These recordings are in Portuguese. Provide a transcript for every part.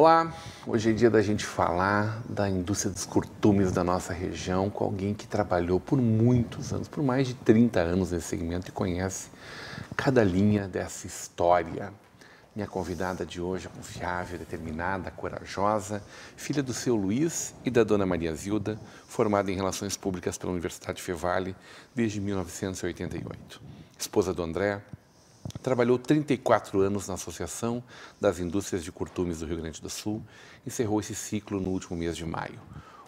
Olá, hoje é dia da gente falar da indústria dos curtumes da nossa região com alguém que trabalhou por muitos anos, por mais de 30 anos nesse segmento e conhece cada linha dessa história. Minha convidada de hoje é confiável, determinada, corajosa, filha do seu Luiz e da dona Maria Zilda, formada em Relações Públicas pela Universidade Fevale desde 1988. Esposa do André, Trabalhou 34 anos na Associação das Indústrias de Curtumes do Rio Grande do Sul, encerrou esse ciclo no último mês de maio.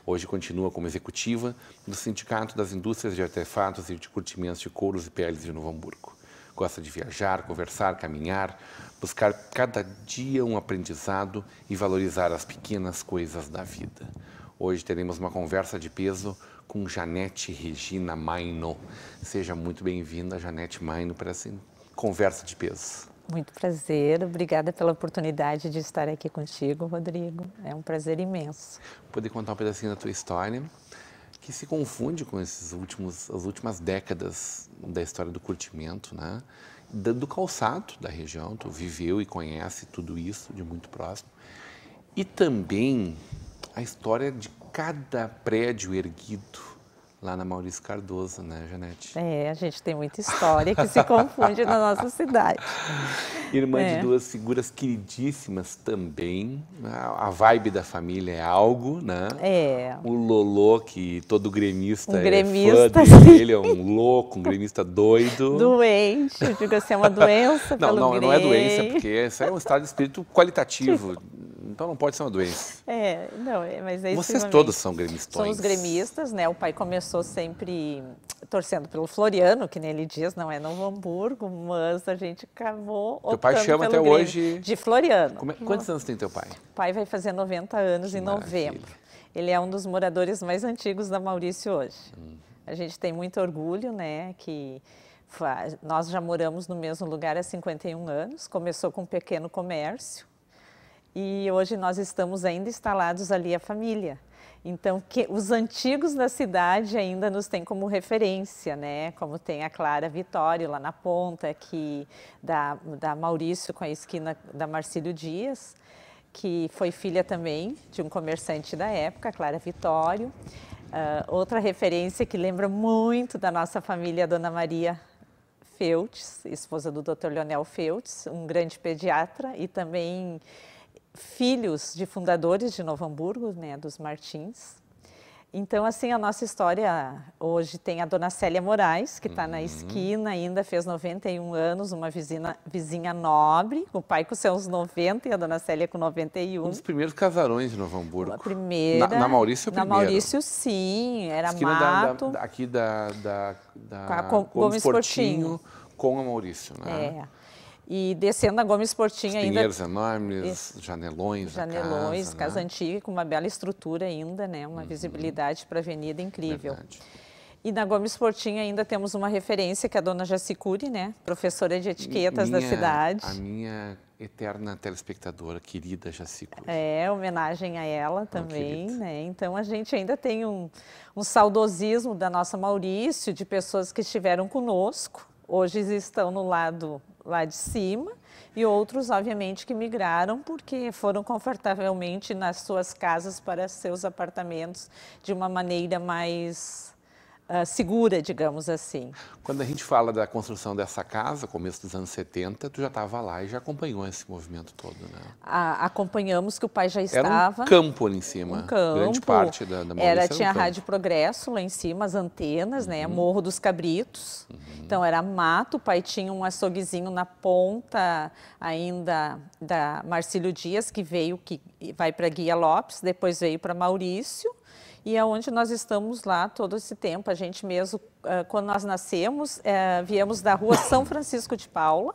Hoje continua como executiva do Sindicato das Indústrias de Artefatos e de Curtimentos de Couros e Peles de Novo Hamburgo. Gosta de viajar, conversar, caminhar, buscar cada dia um aprendizado e valorizar as pequenas coisas da vida. Hoje teremos uma conversa de peso com Janete Regina Maino. Seja muito bem-vinda, Janete Maino, para Conversa de Peso. Muito prazer, obrigada pela oportunidade de estar aqui contigo, Rodrigo. É um prazer imenso. Poder contar um pedacinho da tua história, que se confunde com esses últimos, as últimas décadas da história do curtimento, né? do calçado da região. Tu viveu e conhece tudo isso de muito próximo. E também a história de cada prédio erguido lá na Maurício Cardoso, né, Janete? É, a gente tem muita história que se confunde na nossa cidade. Irmã é. de duas figuras queridíssimas também. A vibe da família é algo, né? É. O Lolô, que todo gremista, um é gremista é fã sim. dele, é um louco, um gremista doido. Doente, eu digo assim, é uma doença não, não, Não, é doença, porque isso é um estado de espírito qualitativo. Tipo, então não pode ser uma doença. É, não, é, mas é Vocês todos são gremistas. Somos gremistas, né? O pai começou sempre torcendo pelo Floriano, que nem ele diz, não é Novo Hamburgo, mas a gente acabou Teu pai chama até Grêmio hoje... De Floriano. Como... É, quantos anos tem teu pai? O pai vai fazer 90 anos que em maravilha. novembro. Ele é um dos moradores mais antigos da Maurício hoje. Hum. A gente tem muito orgulho, né, que nós já moramos no mesmo lugar há 51 anos, começou com um pequeno comércio, e hoje nós estamos ainda instalados ali a família. Então, que, os antigos da cidade ainda nos têm como referência, né? Como tem a Clara Vitório lá na ponta, que da, da Maurício com a esquina da Marcílio Dias, que foi filha também de um comerciante da época, Clara Vitório. Uh, outra referência que lembra muito da nossa família, a Dona Maria Feltz, esposa do Dr. Leonel Feltz, um grande pediatra e também filhos de fundadores de Novo Hamburgo, né, dos Martins. Então, assim, a nossa história hoje tem a dona Célia Moraes, que está uhum. na esquina ainda, fez 91 anos, uma vizinha, vizinha nobre, o pai com seus 90 e a dona Célia com 91. Um dos primeiros casarões de Novo Hamburgo. A primeira. Na, na Maurício, é primeiro. Na Maurício, sim, era esquina mato. Da, da, aqui da, da, da com com, Gomes Portinho, Portinho, com a Maurício, né? É. E descendo na Gomes Portinho Os ainda. Pinheiros enormes, janelões, Janelões, casa, né? casa né? antiga, com uma bela estrutura ainda, né? Uma uhum. visibilidade para a avenida incrível. Verdade. E na Gomes Portinho ainda temos uma referência, que é a dona Jacicuri, né? Professora de etiquetas minha, da cidade. A minha eterna telespectadora, querida Jacicuri. É, homenagem a ela também, oh, né? Então a gente ainda tem um, um saudosismo da nossa Maurício, de pessoas que estiveram conosco, hoje estão no lado lá de cima e outros, obviamente, que migraram porque foram confortavelmente nas suas casas para seus apartamentos de uma maneira mais uh, segura, digamos assim. Quando a gente fala da construção dessa casa, começo dos anos 70, tu já estava lá e já acompanhou esse movimento todo, né? A, acompanhamos que o pai já estava. Era um campo ali em cima. Um campo. Grande parte da, da era, era Tinha um a Rádio Progresso lá em cima, as antenas, né? uhum. né? Morro dos Cabritos. Uhum. Então era mato, o pai tinha um açouguezinho na ponta ainda da Marcílio Dias, que veio, que vai para Guia Lopes, depois veio para Maurício e é onde nós estamos lá todo esse tempo. A gente mesmo, eh, quando nós nascemos, é, viemos da rua São Francisco de Paula,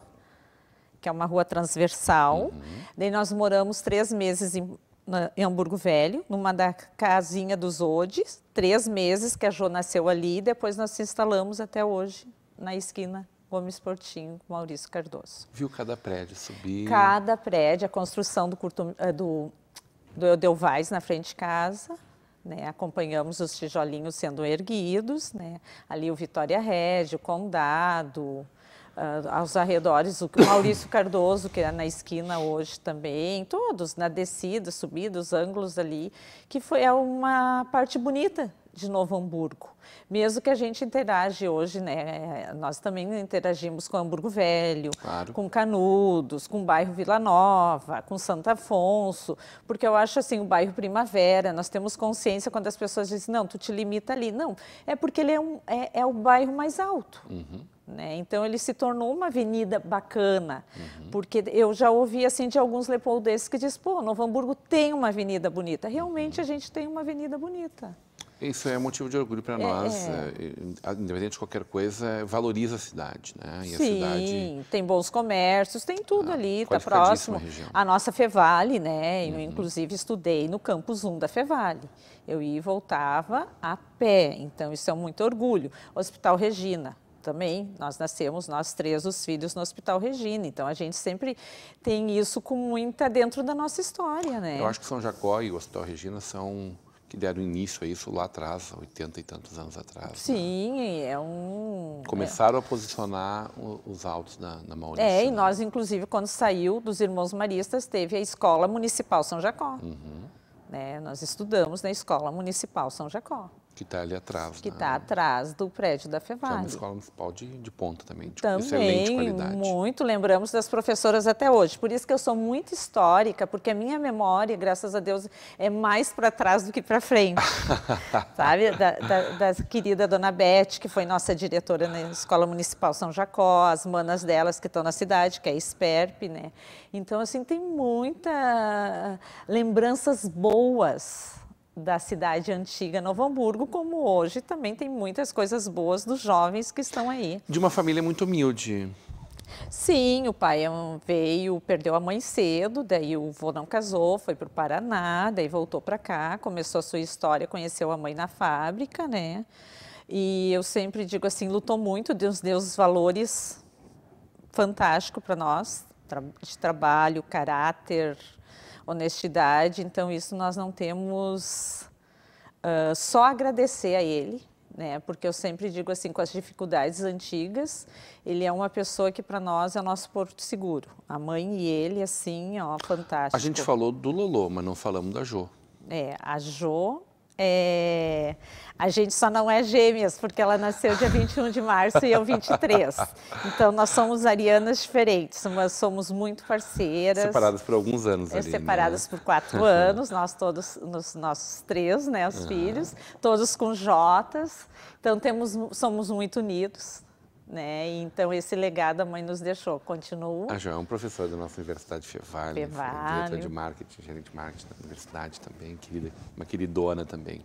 que é uma rua transversal. Uhum. Daí nós moramos três meses em, na, em Hamburgo Velho, numa da casinha dos Odes, três meses que a Jo nasceu ali, e depois nós se instalamos até hoje na esquina Gomes Portinho, Maurício Cardoso. Viu cada prédio subir? Cada prédio, a construção do, curto, eh, do, do Eudel Vaz na frente de casa, né, acompanhamos os tijolinhos sendo erguidos, né, ali o Vitória Régio, o Condado, uh, ah, aos arredores, o Maurício Cardoso, que é na esquina hoje também, todos na descida, subida, os ângulos ali, que foi uma parte bonita de Novo Hamburgo. Mesmo que a gente interage hoje, né? Nós também interagimos com Hamburgo Velho, claro. com Canudos, com o bairro Vila Nova, com Santo Afonso, porque eu acho assim, o bairro Primavera, nós temos consciência quando as pessoas dizem, não, tu te limita ali. Não, é porque ele é, um, é, é o bairro mais alto. Uhum. Né? Então ele se tornou uma avenida bacana, uhum. porque eu já ouvi assim de alguns leopoldenses que diz, pô, Novo Hamburgo tem uma avenida bonita. Realmente uhum. a gente tem uma avenida bonita. Isso é motivo de orgulho para é, nós. É. é independente de qualquer coisa, valoriza a cidade, né? E Sim, cidade... tem bons comércios, tem tudo ah, ali, está próximo. A, nossa Fevale, né? Uhum. Eu, inclusive, estudei no campus 1 da Fevale. Eu ia e voltava a pé, então isso é muito orgulho. Hospital Regina, também, nós nascemos, nós três, os filhos, no Hospital Regina. Então, a gente sempre tem isso com muita dentro da nossa história, né? Eu acho que São Jacó e o Hospital Regina são que deram início a isso lá atrás, há 80 e tantos anos atrás. Né? Sim, né? é um. É Começaram é. a posicionar os autos na, na É, e né? nós, inclusive, quando saiu dos Irmãos Maristas, teve a Escola Municipal São Jacó. Uhum. Né? Nós estudamos na Escola Municipal São Jacó. Que está ali atrás. Que está né? Tá atrás do prédio da FEVAG. é uma escola municipal de, de ponta também, de também, excelente qualidade. muito. Lembramos das professoras até hoje. Por isso que eu sou muito histórica, porque a minha memória, graças a Deus, é mais para trás do que para frente. sabe? Da, da, da, querida Dona Beth, que foi nossa diretora na Escola Municipal São Jacó, as manas delas que estão na cidade, que é a SPERP, né? Então, assim, tem muita lembranças boas da cidade antiga Novo Hamburgo, como hoje também tem muitas coisas boas dos jovens que estão aí. De uma família muito humilde. Sim, o pai é veio, perdeu a mãe cedo, daí o vô não casou, foi para o Paraná, daí voltou para cá, começou a sua história, conheceu a mãe na fábrica, né? E eu sempre digo assim, lutou muito, Deus deu os valores fantásticos para nós, de trabalho, caráter, honestidade. Então, isso nós não temos uh, só agradecer a ele, né? Porque eu sempre digo assim, com as dificuldades antigas, ele é uma pessoa que para nós é o nosso porto seguro. A mãe e ele, assim, ó, fantástico. A gente falou do Lolo, mas não falamos da Jo. É, a Jo é... A gente só não é gêmeas, porque ela nasceu dia 21 de março e eu 23. Então, nós somos arianas diferentes, mas somos muito parceiras. Separadas por alguns anos é, ali, né? Separadas né? por quatro anos, nós todos, nos nossos três, né, os uhum. filhos, todos com Jotas. Então, temos, somos muito unidos. Né? Então, esse legado a mãe nos deixou. Continuo. A ah, João é um professor da nossa Universidade Fevale diretora de marketing, gerente de marketing da universidade também, querida, uma queridona também.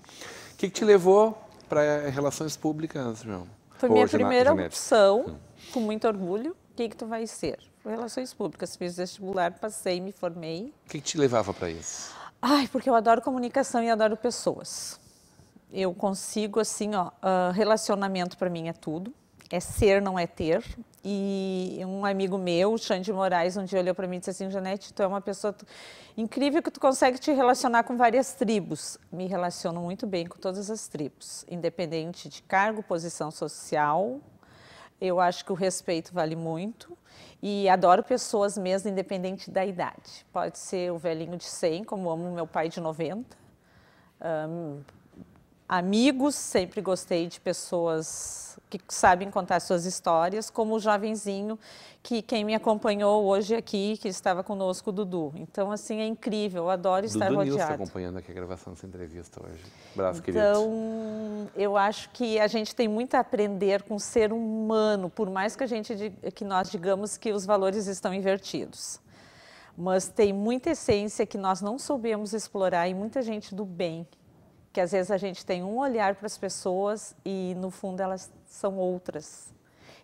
O que, que te levou para relações públicas, João? Foi Ou minha primeira opção, hum. com muito orgulho. O que, que tu vai ser? Relações públicas. Fiz vestibular, passei, me formei. O que, que te levava para isso? Ai, porque eu adoro comunicação e adoro pessoas. Eu consigo, assim, ó, ah, relacionamento para mim é tudo é ser, não é ter. E um amigo meu, Xande Moraes, um dia olhou para mim e disse assim: Janete, tu é uma pessoa incrível que tu consegue te relacionar com várias tribos. Me relaciono muito bem com todas as tribos, independente de cargo, posição social. Eu acho que o respeito vale muito. E adoro pessoas mesmo, independente da idade. Pode ser o velhinho de 100, como amo meu pai de 90. Um, amigos, sempre gostei de pessoas que sabem contar suas histórias, como o jovenzinho que quem me acompanhou hoje aqui, que estava conosco, Dudu. Então, assim, é incrível, eu adoro estar rodeado. Dudu acompanhando aqui a gravação dessa entrevista hoje. Braço, querido. Então, eu acho que a gente tem muito a aprender com o ser humano, por mais que, a gente, que nós digamos que os valores estão invertidos. Mas tem muita essência que nós não soubemos explorar e muita gente do bem que às vezes a gente tem um olhar para as pessoas e no fundo elas são outras.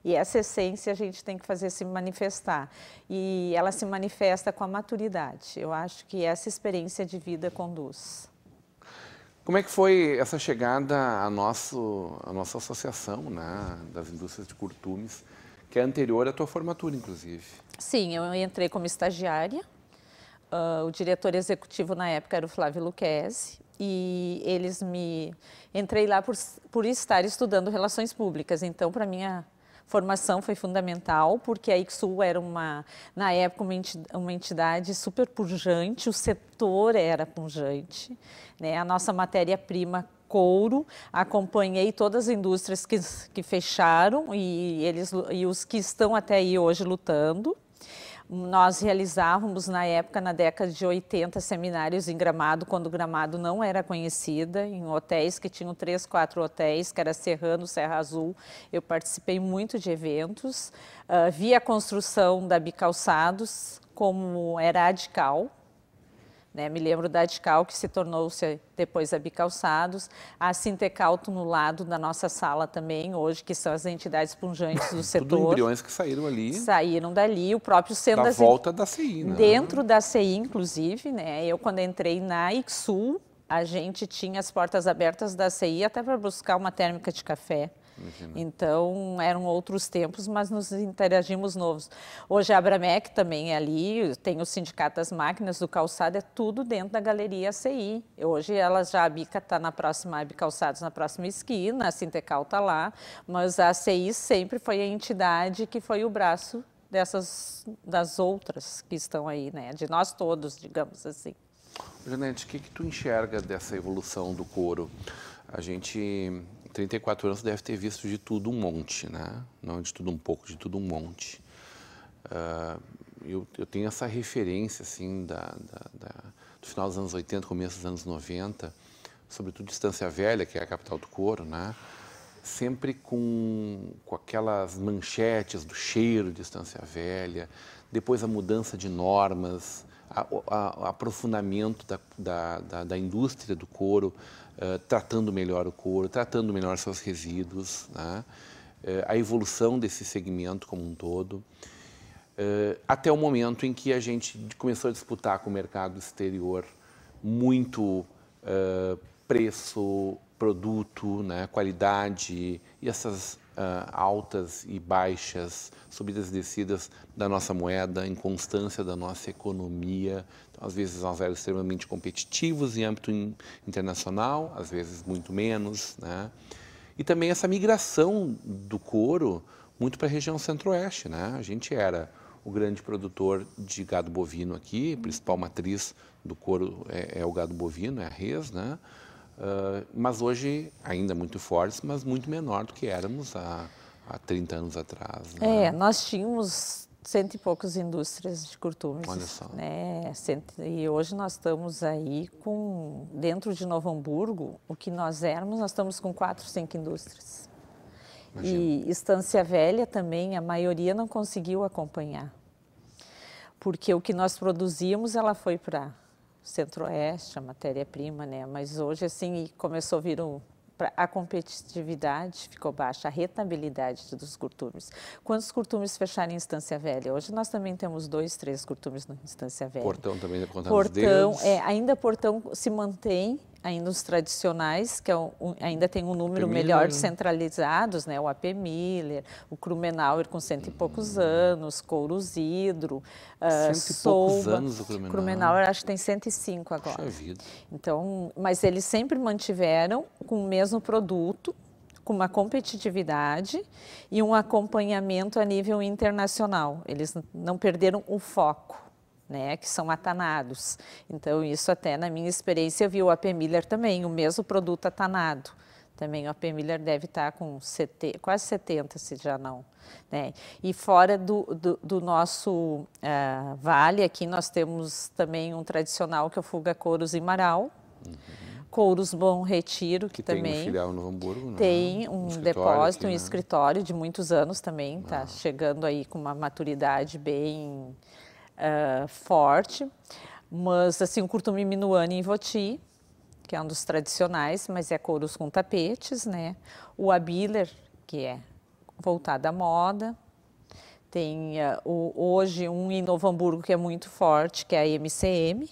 E essa essência a gente tem que fazer se manifestar. E ela se manifesta com a maturidade. Eu acho que essa experiência de vida conduz. Como é que foi essa chegada à, nosso, a nossa associação né, das indústrias de curtumes, que é anterior à tua formatura, inclusive? Sim, eu entrei como estagiária Uh, o diretor executivo na época era o Flávio Luquezzi e eles me entrei lá por, por estar estudando relações públicas. Então, para minha formação foi fundamental, porque a Ixu era uma, na época, uma entidade, uma entidade super pujante, o setor era pujante, né? A nossa matéria-prima couro, acompanhei todas as indústrias que, que fecharam e eles e os que estão até aí hoje lutando. Nós realizávamos na época, na década de 80, seminários em Gramado, quando Gramado não era conhecida, em hotéis que tinham três, quatro hotéis, que era Serrano, Serra Azul. Eu participei muito de eventos, uh, vi a construção da Bicalçados, como era radical, né? Me lembro da Dical que se tornou-se depois a Bicalçados, a Sintecalto no lado da nossa sala também, hoje, que são as entidades punjantes do setor. Tudo embriões que saíram ali. Saíram dali, o próprio sendo da... volta da CI, né? Dentro da CI, inclusive, né? Eu, quando entrei na Ixul, a gente tinha as portas abertas da CI até para buscar uma térmica de café. Imagina. Então, eram outros tempos, mas nos interagimos novos. Hoje a Abramec também é ali, tem o Sindicato das Máquinas do Calçado, é tudo dentro da Galeria CI. Hoje ela já, a Bica está na próxima, a Calçados na próxima esquina, a Sintecal está lá, mas a CI sempre foi a entidade que foi o braço dessas, das outras que estão aí, né? De nós todos, digamos assim. Janete, o que, que tu enxerga dessa evolução do couro? A gente 34 anos deve ter visto de tudo um monte, né? Não de tudo um pouco, de tudo um monte. Uh, eu, eu, tenho essa referência, assim, da, da, da, do final dos anos 80, começo dos anos 90, sobretudo Estância Velha, que é a capital do couro, né? Sempre com, com aquelas manchetes do cheiro de Estância Velha, depois a mudança de normas, a, o aprofundamento da, da, da, da indústria do couro, eh, tratando melhor o couro, tratando melhor seus resíduos, né? uh, a evolução desse segmento como um todo, uh, até o momento em que a gente começou a disputar com o mercado exterior muito preço, produto, né? qualidade e essas uh, altas e baixas, subidas e descidas da nossa moeda, inconstância da nossa economia. Então, às vezes nós éramos extremamente competitivos em âmbito in, internacional, às vezes muito menos. Né? E também essa migração do couro muito para a região centro-oeste. Né? A gente era o grande produtor de gado bovino aqui, principal matriz do couro é, é o gado bovino, é a res, né? Ah, mas hoje ainda muito fortes, mas muito menor do que éramos há, há 30 anos atrás. Né? É, nós tínhamos cento e poucas indústrias de curtumes. Olha só. Né? E hoje nós estamos aí com, dentro de Novo Hamburgo, o que nós éramos, nós estamos com quatro, cinco indústrias. Imagina. E Estância Velha também, a maioria não conseguiu acompanhar. Porque o que nós produzíamos, ela foi para centro-oeste, a matéria-prima, né? Mas hoje, assim, começou a vir um, a competitividade ficou baixa, a rentabilidade dos curtumes. Quantos curtumes fecharam em Instância Velha? Hoje nós também temos dois, três curtumes no Instância Velha. Portão também Portão, é, ainda Portão se mantém ainda os tradicionais, que é um, ainda tem um número melhor de centralizados, né? o AP Miller, o Krumenauer com cento e poucos hum. anos, Couros Hidro, uh, ah, cento e poucos anos o Krumenauer. Krumenauer acho que tem 105 agora. Puxa vida. Então, mas eles sempre mantiveram com o mesmo produto, com uma competitividade e um acompanhamento a nível internacional. Eles não perderam o foco né, que são atanados. Então, isso até na minha experiência, eu vi o AP Miller também, o mesmo produto atanado. Também o AP Miller deve estar com 70, quase 70, se já não. Né? E fora do, do, do nosso uh, vale, aqui nós temos também um tradicional que é o Fuga Couros e Marau. Uhum. Couros Bom Retiro, que, que também. Tem um filial no Hamburgo, né? um, um depósito, aqui, um né? escritório de muitos anos também, está ah. chegando aí com uma maturidade bem uh, forte, mas assim, o curtume minuano em Voti, que é um dos tradicionais, mas é couros com tapetes, né? O abiller, que é voltado à moda, tem uh, o, hoje um em Novo Hamburgo que é muito forte, que é a MCM,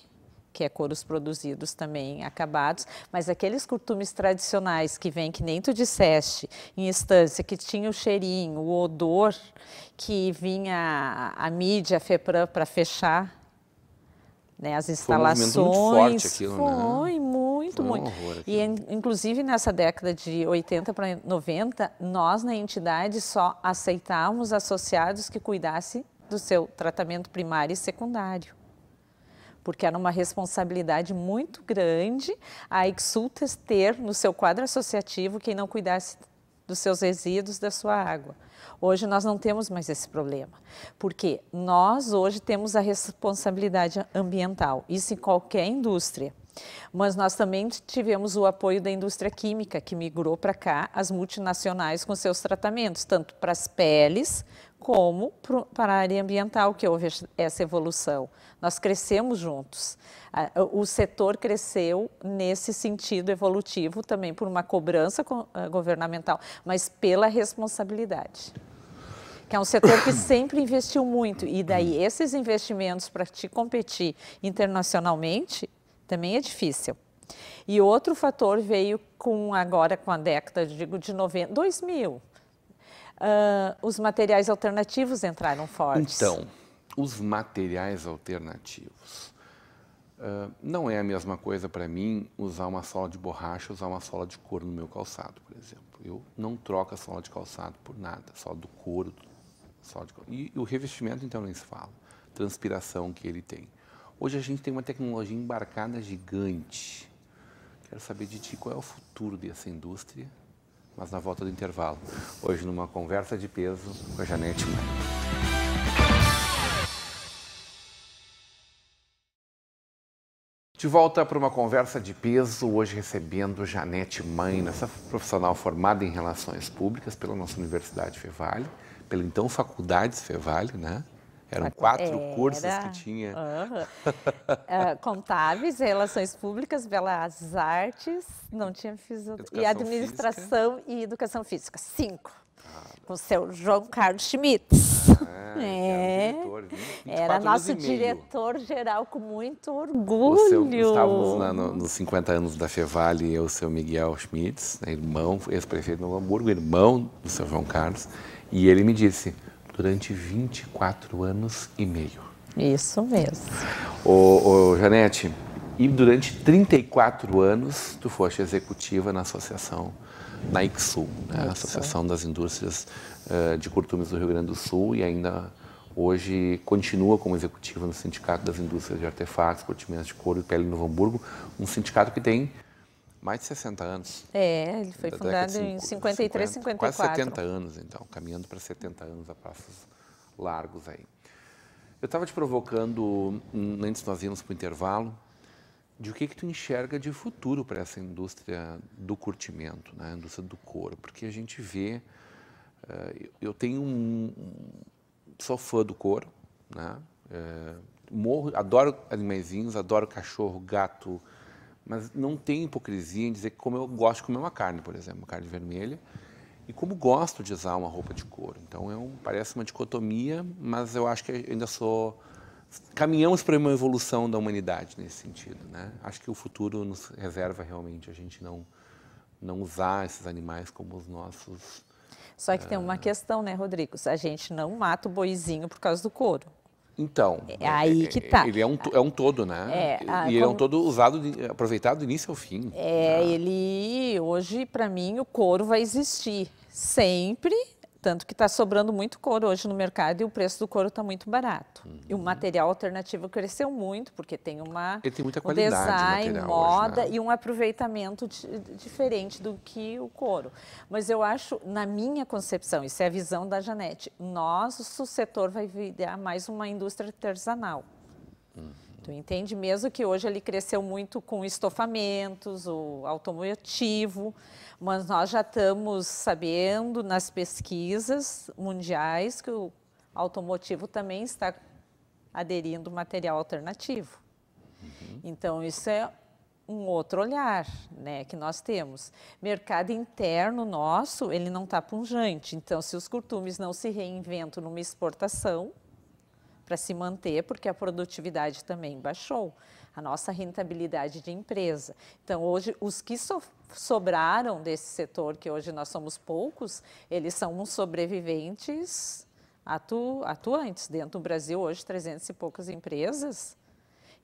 que é couros produzidos também, acabados, mas aqueles curtumes tradicionais que vêm, que nem tu disseste, em instância, que tinha o cheirinho, o odor, que vinha a, a mídia, a fepran para fechar né, as instalações. Foi um muito forte aquilo, né? foi, né? muito, foi um muito. E inclusive nessa década de 80 para 90, nós na entidade só aceitávamos associados que cuidassem do seu tratamento primário e secundário porque era uma responsabilidade muito grande a Exultas ter no seu quadro associativo quem não cuidasse dos seus resíduos, da sua água. Hoje nós não temos mais esse problema, porque nós hoje temos a responsabilidade ambiental, isso em qualquer indústria. Mas nós também tivemos o apoio da indústria química, que migrou para cá as multinacionais com seus tratamentos, tanto para as peles como para a área ambiental que houve essa evolução. Nós crescemos juntos. O setor cresceu nesse sentido evolutivo também por uma cobrança ah, governamental, mas pela responsabilidade. Que é um setor que sempre investiu muito e daí esses investimentos para te competir internacionalmente também é difícil. E outro fator veio com agora com a década digo de 90, 2000, Uh, os materiais alternativos entraram fortes. Então, os materiais alternativos. Uh, não é a mesma coisa para mim usar uma sola de borracha, usar uma sola de couro no meu calçado, por exemplo. Eu não troco a sola de calçado por nada, sola do couro, sola de... e, e o revestimento então nem se fala, transpiração que ele tem. Hoje a gente tem uma tecnologia embarcada gigante. Quero saber de ti qual é o futuro dessa indústria mas na volta do intervalo. Hoje, numa conversa de peso com a Janete Maia. De volta para uma conversa de peso, hoje recebendo Janete Mãe, essa profissional formada em Relações Públicas pela nossa Universidade Fevale, pela então Faculdades Fevale, né? Eram quatro Era... cursos que tinha. Uhum. uh, contábeis, Relações Públicas, Belas Artes, não tinha fisioterapia. E Administração física. e Educação Física. Cinco. Ah. com o seu João Carlos Schmitz. Ah, é. Era, era nosso diretor-geral com muito orgulho. Seu, estávamos nos 50 anos da Fevale, eu, o seu Miguel Schmitz, né, irmão, ex-prefeito de Novo Hamburgo, irmão do seu João Carlos, e ele me disse, durante 24 anos e meio. Isso mesmo. Ô, Janete, e durante 34 anos tu foste executiva na associação, na ICSU, né? Associação das Indústrias uh, de Curtumes do Rio Grande do Sul e ainda hoje continua como executiva no Sindicato das Indústrias de Artefatos, Cortiminas de Couro e Pele no Hamburgo, um sindicato que tem mais de 60 anos. É, ele foi fundado em 53, 50, 54. Quase 70 anos, então, caminhando para 70 anos a passos largos aí. Eu estava te provocando, hum, antes nós íamos para o intervalo, de o que que tu enxerga de futuro para essa indústria do curtimento, né? a indústria do couro, porque a gente vê, uh, eu tenho um, um, sou fã do couro, né? Uh, morro, adoro animaizinhos, adoro cachorro, gato, mas não tem hipocrisia em dizer que como eu gosto de comer uma carne, por exemplo, uma carne vermelha, e como gosto de usar uma roupa de couro. Então é um, parece uma dicotomia, mas eu acho que ainda sou caminhamos para uma evolução da humanidade nesse sentido, né? Acho que o futuro nos reserva realmente a gente não não usar esses animais como os nossos. Só que tem uma ah, questão, né, Rodrigo? A gente não mata o boizinho por causa do couro. Então, é, é aí é, que tá. Ele é um, é um todo, né? É, a, e ah, ele como... é um todo usado, de, aproveitado do início ao fim. É, né? ele hoje para mim o couro vai existir sempre tanto que está sobrando muito couro hoje no mercado e o preço do couro está muito barato. Uhum. E o uhum. material alternativo cresceu muito, porque tem uma Ele tem muita qualidade, um design, moda hoje, né? e um aproveitamento de, diferente do que o couro. Mas eu acho, na minha concepção, isso é a visão da Janete, nosso setor vai virar mais uma indústria artesanal. Uhum. Tu entende mesmo que hoje ele cresceu muito com estofamentos, o automotivo, mas nós já estamos sabendo nas pesquisas mundiais que o automotivo também está aderindo material alternativo. Uhum. Então, isso é um outro olhar né, que nós temos. Mercado interno nosso, ele não está punjante. Então, se os curtumes não se reinventam numa exportação para se manter, porque a produtividade também baixou, a nossa rentabilidade de empresa. Então, hoje, os que so sobraram desse setor, que hoje nós somos poucos, eles são uns sobreviventes atu atuantes. Dentro do Brasil, hoje, 300 e poucas empresas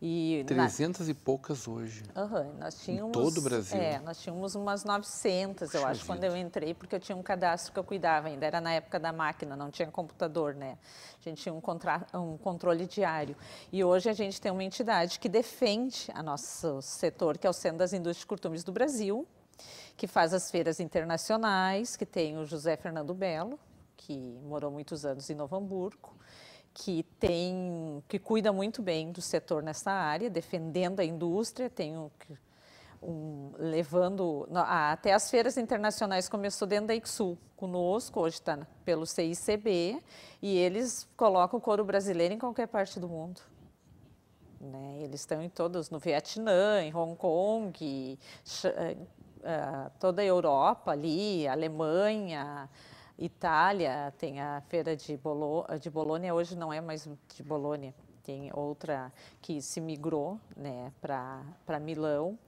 e 300 na... e poucas hoje. Uhum, nós tínhamos, em todo o Brasil. É, nós tínhamos umas 900, eu acho, vida. quando eu entrei, porque eu tinha um cadastro que eu cuidava ainda. Era na época da máquina, não tinha computador, né? A gente tinha um, contra... um controle diário. E hoje a gente tem uma entidade que defende a nosso setor, que é o Centro das Indústrias de Curtumes do Brasil, que faz as feiras internacionais, que tem o José Fernando Belo, que morou muitos anos em Novo Hamburgo que tem que cuida muito bem do setor nessa área, defendendo a indústria, tem um, um, levando ah, até as feiras internacionais começou dentro da Ixul conosco, hoje está pelo CICB e eles colocam o couro brasileiro em qualquer parte do mundo. Né? Eles estão em todos, no Vietnã, em Hong Kong, e, uh, toda a Europa ali, Alemanha, Itália, tem a feira de, Bolo, de Bolônia, hoje não é mais de Bolônia, tem outra que se migrou né, para Milão.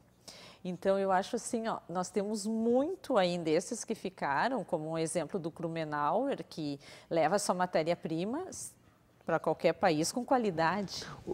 Então, eu acho assim, ó, nós temos muito ainda esses que ficaram, como um exemplo do Krumenauer, que leva sua matéria-prima para qualquer país com qualidade. O,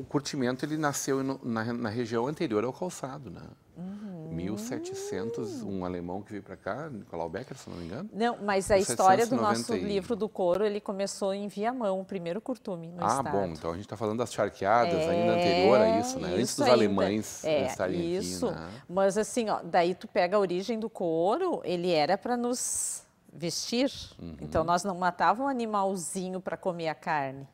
o curtimento, ele nasceu no, na, na, região anterior ao calçado, né? Uhum. 1700, um hum. alemão que veio para cá, Nicolau Becker, se não me engano. Não, mas a história do nosso livro do couro, ele começou em Viamão, o primeiro curtume no ah, estado. Ah, bom, então a gente está falando das charqueadas é, ainda anterior a isso, né? Isso Antes dos ainda. alemães é, estarem isso. aqui. Isso, né? mas assim, ó, daí tu pega a origem do couro, ele era para nos vestir. Uhum. Então nós não matávamos um animalzinho para comer a carne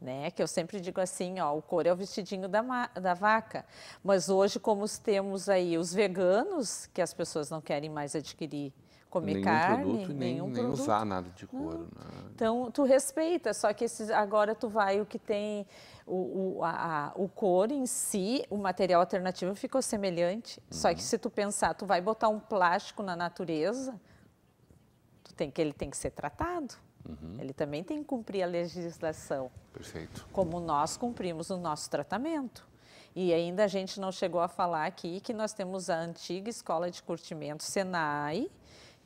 né? Que eu sempre digo assim, ó, o couro é o vestidinho da, da vaca. Mas hoje, como temos aí os veganos, que as pessoas não querem mais adquirir comer nenhum carne, produto, nem, nenhum nem produto. usar nada de couro. Né? Então, tu respeita, só que esses, agora tu vai o que tem, o, o, a, o couro em si, o material alternativo ficou semelhante, uhum. só que uhum. se tu pensar, tu vai botar um plástico na natureza, tu tem que ele tem que ser tratado. Uhum. Ele também tem que cumprir a legislação. Perfeito. Como nós cumprimos o nosso tratamento. E ainda a gente não chegou a falar aqui que nós temos a antiga escola de curtimento Senai,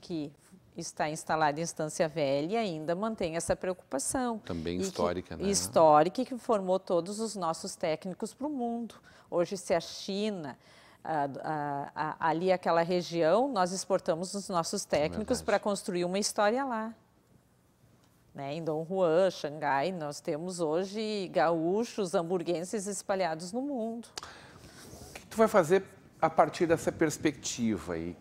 que está instalada em Estância Velha e ainda mantém essa preocupação. Também histórica, que, né? Histórica, que formou todos os nossos técnicos para o mundo. Hoje, se a China, a, a, a, ali aquela região, nós exportamos os nossos é técnicos é para construir uma história lá. Né, em Dom Juan, Xangai, nós temos hoje gaúchos, hamburguenses espalhados no mundo. O que tu vai fazer a partir dessa perspectiva aí?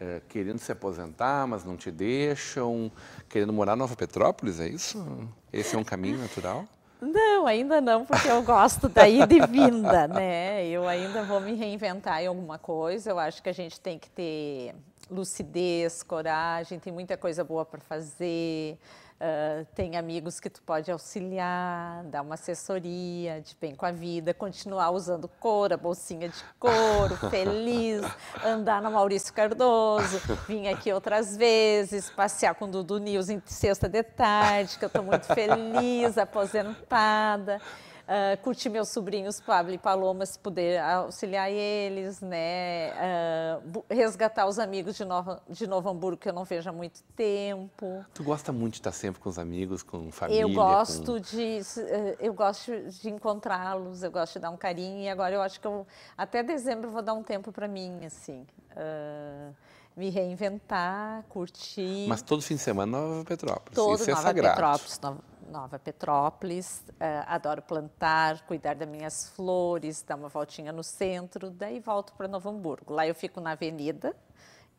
É, querendo se aposentar, mas não te deixam, querendo morar em Nova Petrópolis, é isso? Esse é um caminho natural? Não, ainda não, porque eu gosto da ida e vinda, né? Eu ainda vou me reinventar em alguma coisa. Eu acho que a gente tem que ter lucidez, coragem, tem muita coisa boa para fazer. Uh, tem amigos que tu pode auxiliar, dar uma assessoria de bem com a vida, continuar usando couro, a bolsinha de couro, feliz, andar no Maurício Cardoso, vir aqui outras vezes, passear com o Dudu News em sexta de tarde, que eu estou muito feliz, aposentada. Uh, ah, curtir meus sobrinhos Pablo e Paloma, se puder auxiliar eles, né? Uh, resgatar os amigos de Novo, de Novo Hamburgo, que eu não vejo há muito tempo. Tu gosta muito de estar sempre com os amigos, com família? Eu gosto com... de uh, eu gosto de encontrá-los, eu gosto de dar um carinho. E agora eu acho que eu, até dezembro vou dar um tempo para mim, assim ah, me reinventar, curtir. Mas todo fim de semana Nova Petrópolis. Todo Isso é Nova é sagrado. Petrópolis. Nova... Nova Petrópolis, uh, adoro plantar, cuidar das minhas flores, dar uma voltinha no centro, daí volto para Novo Hamburgo. Lá eu fico na avenida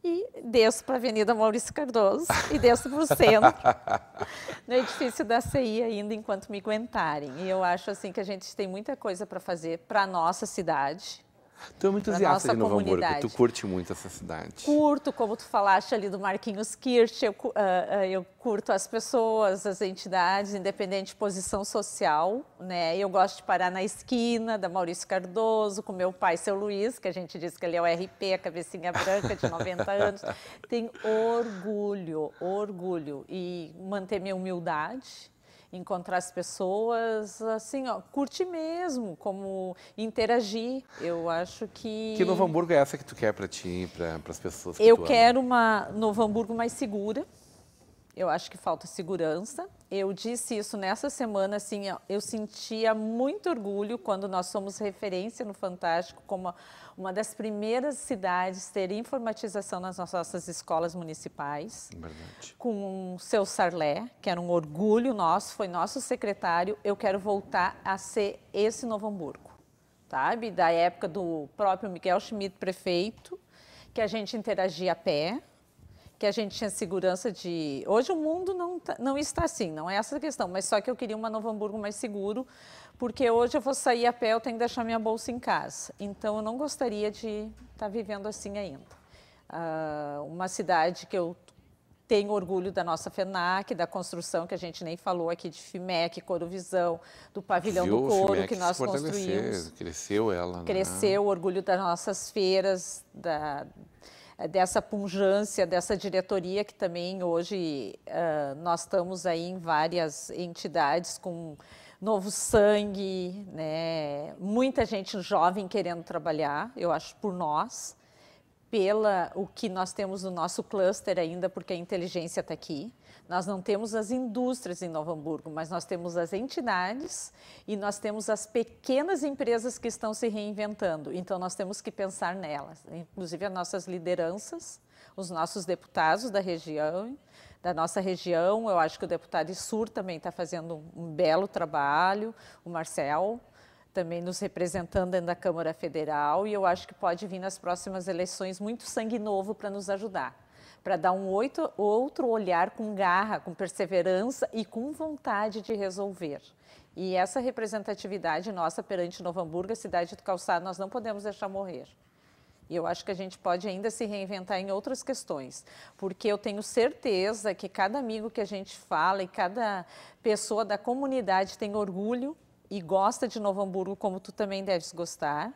e desço para a Avenida Maurício Cardoso e desço para o centro, no edifício da CI ainda, enquanto me aguentarem. E eu acho assim que a gente tem muita coisa para fazer para a nossa cidade, Estou é muito entusiasta de Novo comunidade. Hamburgo, tu curte muito essa cidade. Curto, como tu falaste ali do Marquinhos Kirch, eu, uh, eu curto as pessoas, as entidades, independente de posição social, né? Eu gosto de parar na esquina da Maurício Cardoso, com meu pai, seu Luiz, que a gente diz que ele é o RP, a cabecinha branca de 90 anos. Tenho orgulho, orgulho e manter minha humildade, encontrar as pessoas, assim, ó, curtir mesmo, como interagir. Eu acho que. Que Novo Hamburgo é essa que tu quer para ti, para as pessoas? Que eu quero ama? uma Novo Hamburgo mais segura. Eu acho que falta segurança. Eu disse isso nessa semana, assim, eu sentia muito orgulho quando nós somos referência no Fantástico como uma das primeiras cidades ter informatização nas nossas escolas municipais. Verdade. Com o seu Sarlé, que era um orgulho nosso, foi nosso secretário. Eu quero voltar a ser esse Novo Hamburgo, sabe? Da época do próprio Miguel Schmidt, prefeito, que a gente interagia a pé, que a gente tinha segurança de. Hoje o mundo não, tá, não está assim, não é essa a questão, mas só que eu queria uma Novo Hamburgo mais seguro, porque hoje eu vou sair a pé, eu tenho que deixar minha bolsa em casa. Então eu não gostaria de estar tá vivendo assim ainda. Uh, uma cidade que eu tenho orgulho da nossa FENAC, da construção que a gente nem falou aqui de FIMEC, Corovisão, do pavilhão Viu, do Coro que nós construímos. Cresceu ela, né? Cresceu o orgulho das nossas feiras, da eh, dessa punjância, dessa diretoria que também hoje uh, nós estamos aí em várias entidades com novo sangue, né? muita gente jovem querendo trabalhar, eu acho, por nós, pela o que nós temos no nosso cluster ainda, porque a inteligência está aqui. Nós não temos as indústrias em Novo Hamburgo, mas nós temos as entidades e nós temos as pequenas empresas que estão se reinventando. Então, nós temos que pensar nelas, né? inclusive as nossas lideranças, os nossos deputados da região, da nossa região. Eu acho que o deputado Sur também está fazendo um belo trabalho, o Marcel também nos representando dentro da Câmara Federal e eu acho que pode vir nas próximas eleições muito sangue novo para nos ajudar para dar um outro olhar com garra, com perseverança e com vontade de resolver. E essa representatividade nossa perante Novo Hamburgo, a cidade do calçado, nós não podemos deixar morrer. E eu acho que a gente pode ainda se reinventar em outras questões, porque eu tenho certeza que cada amigo que a gente fala e cada pessoa da comunidade tem orgulho e gosta de Novo Hamburgo como tu também deves gostar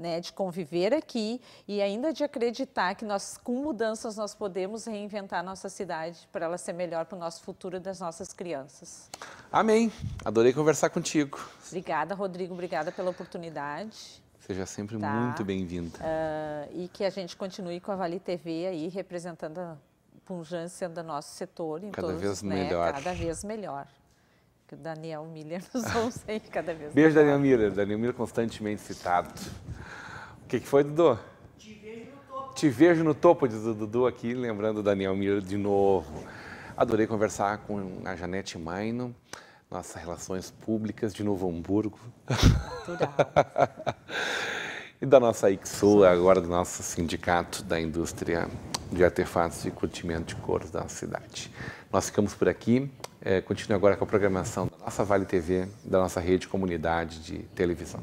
né, de conviver aqui e ainda de acreditar que nós, com mudanças, nós podemos reinventar nossa cidade para ela ser melhor para o nosso futuro e das nossas crianças. Amém. Adorei conversar contigo. Obrigada, Rodrigo. Obrigada pela oportunidade. Seja sempre tá. muito bem-vinda. Uh, e que a gente continue com a Vale TV aí representando a pungência do nosso setor. Em cada todos, vez né, melhor. Cada vez melhor. Que o Daniel Miller nos ouça aí cada vez Beijo, melhor. Daniel Miller. Daniel Miller constantemente citado que, que foi, Dudu? Te vejo no topo. Te vejo no topo, diz o Dudu aqui, lembrando Daniel Mir de novo. Adorei conversar com a Janete Maino, nossas relações públicas de Novo Hamburgo. e da nossa IXU, agora do nosso sindicato da indústria de artefatos e curtimento de cores da cidade. Nós ficamos por aqui. É, continue agora com a programação da nossa Vale TV, da nossa rede comunidade de televisão.